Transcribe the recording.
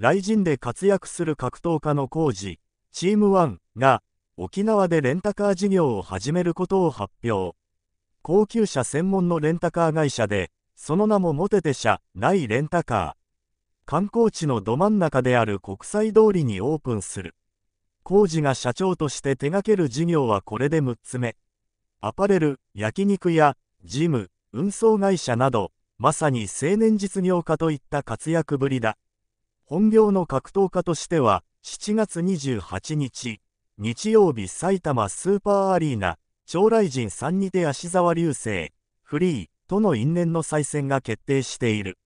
雷神で活躍する格闘家の工事、チーム1が沖縄でレンタカー事業を始めることを発表。高級車専門のレンタカー会社で、その名もモテテ社ないレンタカー。観光地のど真ん中である国際通りにオープンする。工事が社長として手掛ける事業はこれで6つ目。アパレル、焼肉や、ジム、運送会社など、まさに青年実業家といった活躍ぶりだ。本業の格闘家としては、7月28日、日曜日埼玉スーパーアリーナ、将来人3にて足沢流星、フリーとの因縁の再戦が決定している。